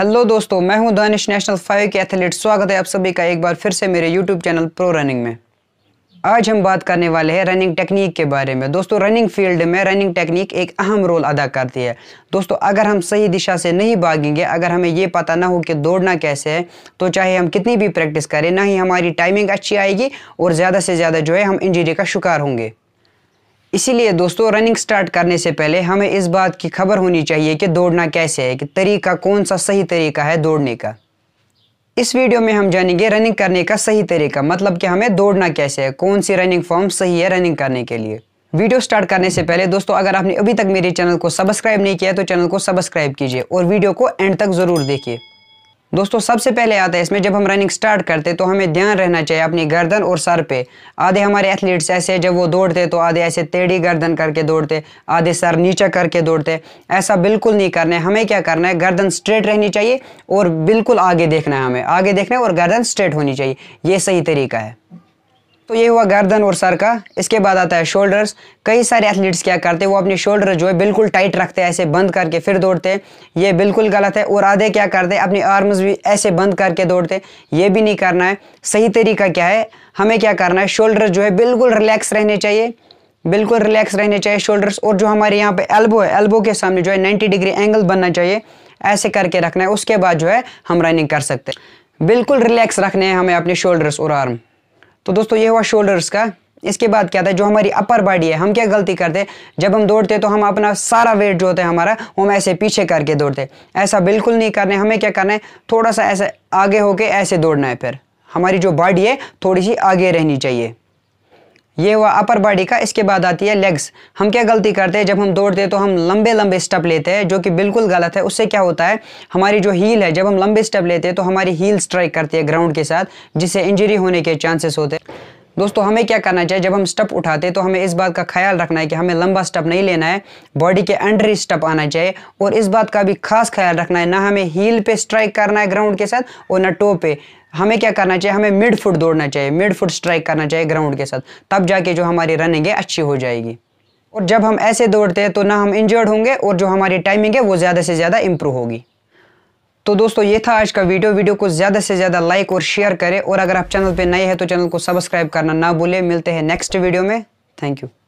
hello दोस्तों मैं हूं दानिश नेशनल फाइव के एथलीट स्वागत है आप सभी का एक बार फिर से मेरे यूट्यूब चैनल प्रो रनिंग में आज हम बात करने वाले हैं रनिंग टेक्निक के बारे में दोस्तों रनिंग फील्ड में रनिंग टेक्निक एक अहम रोल अदा करती है दोस्तों अगर हम सही दिशा से नहीं भागेंगे अगर हमें ये पता ना हो कि दौड़ना कैसे है तो चाहे हम कितनी भी प्रैक्टिस करें ना ही हमारी टाइमिंग अच्छी आएगी और ज़्यादा से ज़्यादा जो है हम इंजरी का शिकार होंगे इसीलिए दोस्तों रनिंग स्टार्ट करने से पहले हमें इस बात की खबर होनी चाहिए कि दौड़ना कैसे है कि तरीका कौन सा सही तरीका है दौड़ने का इस वीडियो में हम जानेंगे रनिंग करने का सही तरीका मतलब कि हमें दौड़ना कैसे है कौन सी रनिंग फॉर्म सही है रनिंग करने के लिए वीडियो स्टार्ट करने से पहले दोस्तों अगर आपने अभी तक मेरे चैनल को सब्सक्राइब नहीं किया तो चैनल को सब्सक्राइब कीजिए और वीडियो को एंड तक ज़रूर देखिए दोस्तों सबसे पहले आता है इसमें जब हम रनिंग स्टार्ट करते तो हमें ध्यान रहना चाहिए अपनी गर्दन और सर पे आधे हमारे एथलीट्स ऐसे जब वो दौड़ते तो आधे ऐसे टेढ़ी गर्दन करके दौड़ते आधे सर नीचा करके दौड़ते ऐसा बिल्कुल नहीं करना है हमें क्या करना है गर्दन स्ट्रेट रहनी चाहिए और बिल्कुल आगे देखना है हमें आगे देखना है और गर्दन स्ट्रेट होनी चाहिए ये सही तरीका है तो ये हुआ गर्दन और सर का इसके बाद आता है शोल्डर्स कई सारे एथलीट्स क्या करते हैं वो अपने शोल्डर जो है बिल्कुल टाइट रखते हैं ऐसे बंद करके फिर दौड़ते हैं ये बिल्कुल गलत है और आधे क्या करते हैं अपने आर्म्स भी ऐसे बंद करके दौड़ते ये भी नहीं करना है सही तरीका क्या है हमें क्या करना है शोल्डर जो है बिल्कुल रिलैक्स रहने चाहिए बिल्कुल रिलैक्स रहने चाहिए शोल्डर्स और जो हमारे यहाँ पे एल्बो है एल्बो के सामने जो है नाइन्टी डिग्री एंगल बनना चाहिए ऐसे करके रखना है उसके बाद जो है हम रनिंग कर सकते हैं बिल्कुल रिलैक्स रखने हैं हमें अपने शोल्डर्स और आर्म तो दोस्तों ये हुआ शोल्डर्स का इसके बाद क्या था जो हमारी अपर बॉडी है हम क्या गलती करते जब हम दौड़ते तो हम अपना सारा वेट जो होता है हमारा वो हम ऐसे पीछे करके दौड़ते ऐसा बिल्कुल नहीं करना है हमें क्या करना है थोड़ा सा ऐसे आगे होके ऐसे दौड़ना है फिर हमारी जो बॉडी है थोड़ी सी आगे रहनी चाहिए ये हुआ अपर बॉडी का इसके बाद आती है लेग्स हम क्या गलती करते हैं जब हम दौड़ते हैं तो हम लंबे लंबे स्टेप लेते हैं जो कि बिल्कुल गलत है उससे क्या होता है हमारी जो हील है जब हम लंबे स्टेप लेते हैं तो हमारी हील स्ट्राइक करती है ग्राउंड के साथ जिससे इंजरी होने के चांसेस होते हैं दोस्तों हमें क्या करना चाहिए जब हम स्टप उठाते हैं तो हमें इस बात का ख्याल रखना है कि हमें लंबा स्टप नहीं लेना है बॉडी के अंडर ही स्टप आना चाहिए और इस बात का भी खास ख्याल रखना है ना हमें हील पे स्ट्राइक करना है ग्राउंड के साथ और ना टो पे हमें क्या करना चाहिए हमें मिड फुट दौड़ना चाहिए मिड फुट स्ट्राइक करना चाहिए ग्राउंड के साथ तब जाके जो हमारी रनिंग है अच्छी हो जाएगी और जब हम ऐसे दौड़ते हैं तो ना हम इंजर्ड होंगे और जो हमारी टाइमिंग है वो ज़्यादा से ज़्यादा इम्प्रूव होगी तो दोस्तों ये था आज का वीडियो वीडियो को ज़्यादा से ज़्यादा लाइक और शेयर करें और अगर आप चैनल पर नए हैं तो चैनल को सब्सक्राइब करना ना भूलें मिलते हैं नेक्स्ट वीडियो में थैंक यू